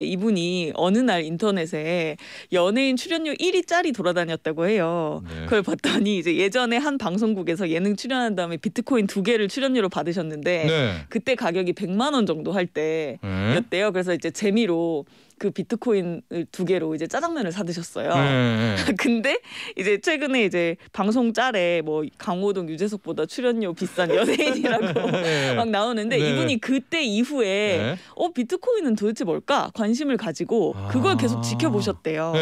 이분이 어느 날 인터넷에 연예인 출연료 1위 짜리 돌아다녔다고 해요. 네. 그걸 봤더니 이제 예전에 한 방송국에서 예능 출연한 다음에 비트코인 두 개를 출연료로 받으셨는데 네. 그때 가격이 100만 원 정도 할 때였대요. 네. 그래서 이제 재미로 그 비트코인을 두 개로 이제 짜장면을 사 드셨어요. 네. 네, 네. 근데 이제 최근에 이제 방송 짤에 뭐 강호동 유재석보다 출연료 비싼 연예인이라고 네. 막 나오는데 네. 이분이 그때 이후에 네. 어 비트코인은 도대체 뭘까 관심을 가지고 그걸 아. 계속 지켜보셨대요.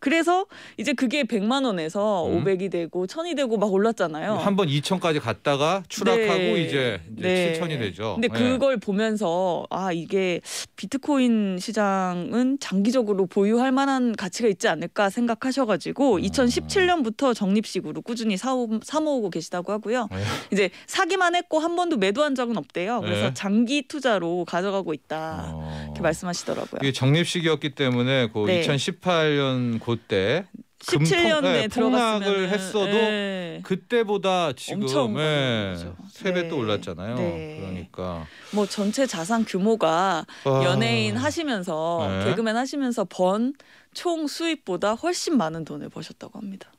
그래서 이제 그게 100만 원에서 음. 500이 되고 1000이 되고 막 올랐잖아요. 한번 2000까지 갔다가 추락하고 네. 이제, 이제 네. 7000이 되죠. 근데 네. 그걸 보면서 아, 이게 비트코인 시장은 장기적으로 보유할 만한 가치가 있지 않을까 생각하셔 가지고 2017년부터 음. 적립식으로 꾸준히 사모으고 계시다고 하고요. 네. 이제 사기만 했고 한 번도 매도한 적은 없대요. 네. 그래서 네. 장기 투자로 가져가고 있다. 어. 이렇게 말씀하시더라고요. 이게 적립식이었기 때문에 그 2018년 고 그 그때 17년에 네, 들어갔을면 했어도 네. 그때보다 지금 엄 예, 세배 또 네. 올랐잖아요. 네. 그러니까 뭐 전체 자산 규모가 아. 연예인 하시면서 네. 개그맨 하시면서 번 총 수입보다 훨씬 많은 돈을 버셨다고 합니다.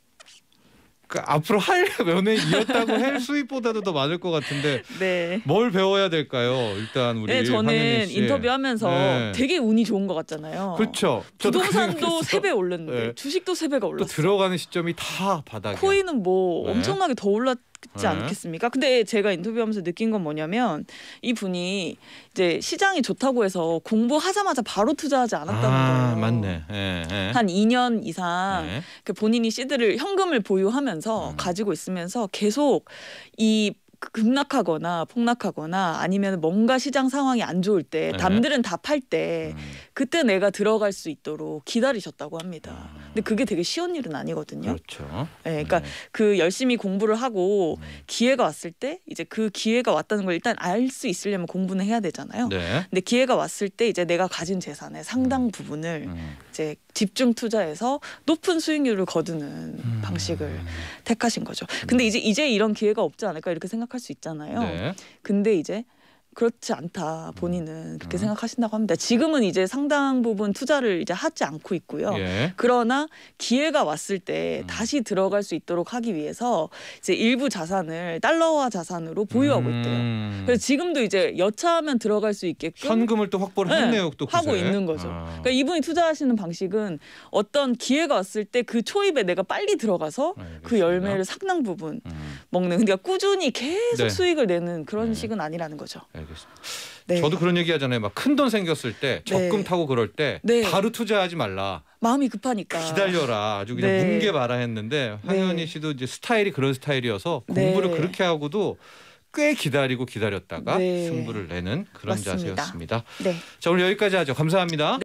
그 앞으로 할연예인 이었다고 할 수입보다도 더 많을 것 같은데 네. 뭘 배워야 될까요? 일단 우리 네, 저는 인터뷰하면서 네. 되게 운이 좋은 것 같잖아요. 그렇죠. 부동산도 세 배 올랐는데 네. 주식도 세 배가 올랐어. 들어가는 시점이 다 바닥. 코인은 뭐 네. 엄청나게 더 올랐. 그렇지 네. 않겠습니까? 근데 제가 인터뷰하면서 느낀 건 뭐냐면 이 분이 이제 시장이 좋다고 해서 공부하자마자 바로 투자하지 않았다는 아, 거예요. 맞네. 예, 예. 한 2년 이상 예. 그 본인이 시드를 현금을 보유하면서 음. 가지고 있으면서 계속 이그 급락하거나 폭락하거나 아니면 뭔가 시장 상황이 안 좋을 때 네. 남들은 다 팔때 음. 그때 내가 들어갈 수 있도록 기다리셨다고 합니다. 아. 근데 그게 되게 쉬운 일은 아니거든요. 그렇죠. 네, 네. 그러니까 네. 그 열심히 공부를 하고 음. 기회가 왔을 때 이제 그 기회가 왔다는 걸 일단 알 수 있으려면 공부는 해야 되잖아요. 네. 근데 기회가 왔을 때 이제 내가 가진 재산의 상당 음. 부분을 음. 이제 집중 투자해서 높은 수익률을 거두는 음. 방식을 네. 택하신 거죠. 근데 이제 이제 이런 기회가 없지 않을까 이렇게 생각. 생각할 수 있잖아요. 네. 근데 이제 그렇지 않다 본인은 음. 그렇게 음. 생각하신다고 합니다. 지금은 이제 상당 부분 투자를 이제 하지 않고 있고요. 예. 그러나 기회가 왔을 때 음. 다시 들어갈 수 있도록 하기 위해서 이제 일부 자산을 달러화 자산으로 보유하고 음. 있대요. 그래서 지금도 이제 여차하면 들어갈 수 있게끔 현금을 또 확보를 네, 했네요. 또 하고 있는 거죠. 아. 그러니까 이분이 투자하시는 방식은 어떤 기회가 왔을 때 그 초입에 내가 빨리 들어가서 알겠습니다. 그 열매를 상당 부분 음. 먹는 그러니까 꾸준히 계속 네. 수익을 내는 그런 네. 식은 아니라는 거죠. 알겠습니다. 네. 저도 그런 얘기 하잖아요. 막 큰 돈 생겼을 때 네. 적금 타고 그럴 때 네. 바로 투자하지 말라. 마음이 급하니까 기다려라 아주 그냥 네. 뭉개 봐라 했는데 네. 황현희 씨도 이제 스타일이 그런 스타일이어서 공부를 그렇게 하고도 꽤 기다리고 기다렸다가 승부를 내는 그런 맞습니다. 자세였습니다. 자 오늘 여기까지 하죠. 감사합니다.